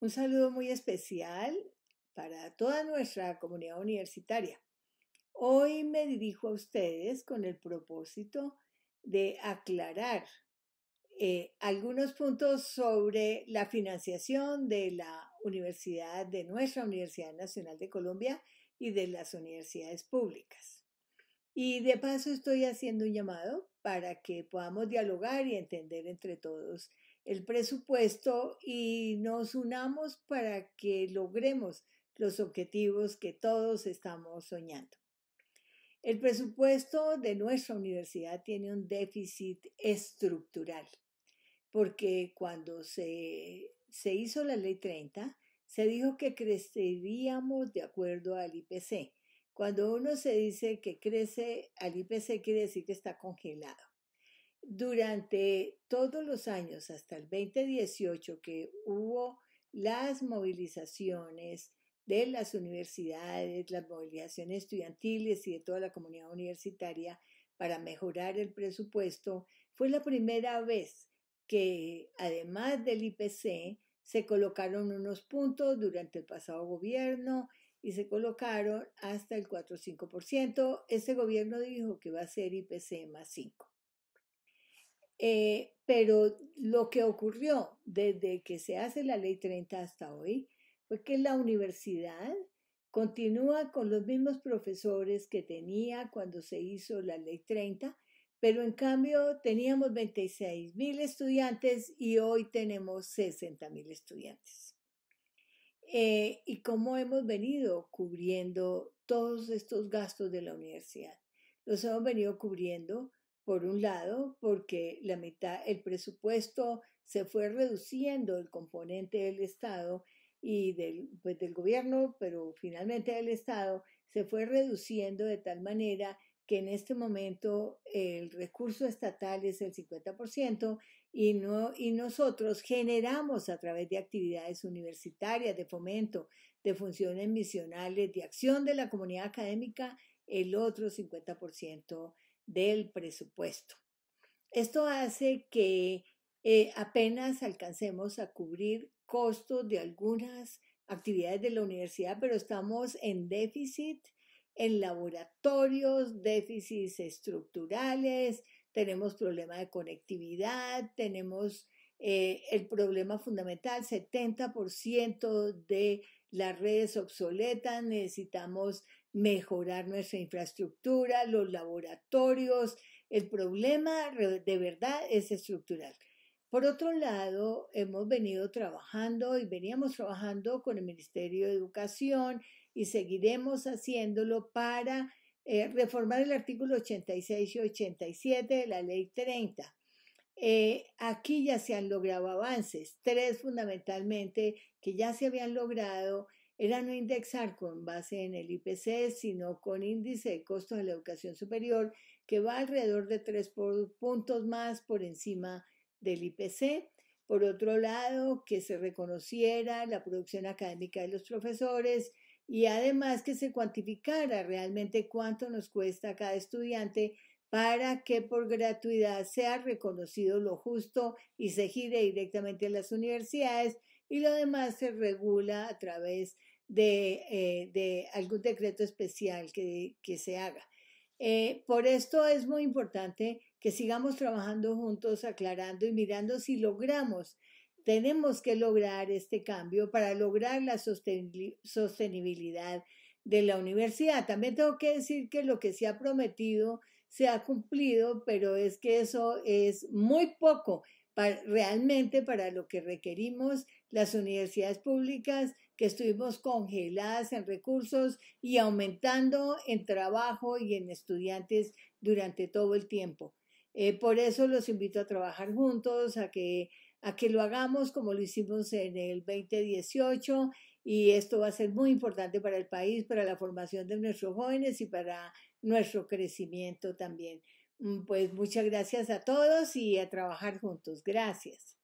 Un saludo muy especial para toda nuestra comunidad universitaria. Hoy me dirijo a ustedes con el propósito de aclarar eh, algunos puntos sobre la financiación de la universidad, de nuestra Universidad Nacional de Colombia y de las universidades públicas. Y de paso estoy haciendo un llamado para que podamos dialogar y entender entre todos el presupuesto y nos unamos para que logremos los objetivos que todos estamos soñando. El presupuesto de nuestra universidad tiene un déficit estructural, porque cuando se, se hizo la ley 30, se dijo que creceríamos de acuerdo al IPC. Cuando uno se dice que crece al IPC, quiere decir que está congelado. Durante todos los años, hasta el 2018, que hubo las movilizaciones de las universidades, las movilizaciones estudiantiles y de toda la comunidad universitaria para mejorar el presupuesto, fue la primera vez que, además del IPC, se colocaron unos puntos durante el pasado gobierno y se colocaron hasta el 4 o 5%. Este gobierno dijo que va a ser IPC más 5. Eh, pero lo que ocurrió desde que se hace la ley 30 hasta hoy fue que la universidad continúa con los mismos profesores que tenía cuando se hizo la ley 30, pero en cambio teníamos 26 mil estudiantes y hoy tenemos 60 mil estudiantes. Eh, y cómo hemos venido cubriendo todos estos gastos de la universidad. Los hemos venido cubriendo por un lado, porque la mitad, el presupuesto se fue reduciendo, el componente del Estado y pues, del, gobierno, pero finalmente del Estado, se fue reduciendo de tal manera que en este momento el recurso estatal es el 50% y, no, y nosotros generamos a través de actividades universitarias, de fomento, de funciones misionales, de acción de la comunidad académica, el otro 50% del presupuesto. Esto hace que eh, apenas alcancemos a cubrir costos de algunas actividades de la universidad, pero estamos en déficit en laboratorios, déficits estructurales, tenemos problemas de conectividad, tenemos eh, el problema fundamental, 70% de las redes obsoletas, necesitamos mejorar nuestra infraestructura, los laboratorios. El problema de verdad es estructural. Por otro lado, hemos venido trabajando y veníamos trabajando con el Ministerio de Educación y seguiremos haciéndolo para eh, reformar el artículo 86 y 87 de la Ley 30. Eh, aquí ya se han logrado avances, tres fundamentalmente que ya se habían logrado era no indexar con base en el IPC, sino con índice de costos de la educación superior, que va alrededor de tres puntos más por encima del IPC. Por otro lado, que se reconociera la producción académica de los profesores y además que se cuantificara realmente cuánto nos cuesta cada estudiante para que por gratuidad sea reconocido lo justo y se gire directamente a las universidades y lo demás se regula a través de, eh, de algún decreto especial que, se haga. Eh, por esto es muy importante que sigamos trabajando juntos, aclarando y mirando si logramos. Tenemos que lograr este cambio para lograr la sostenibilidad de la universidad. También tengo que decir que lo que se ha prometido se ha cumplido, pero es que eso es muy poco realmente para lo que requerimos las universidades públicas, que estuvimos congeladas en recursos y aumentando en trabajo y en estudiantes durante todo el tiempo. Eh, por eso los invito a trabajar juntos, a que, a que lo hagamos como lo hicimos en el 2018 y esto va a ser muy importante para el país, para la formación de nuestros jóvenes y para nuestro crecimiento también. Mm, pues muchas gracias a todos y a trabajar juntos. Gracias.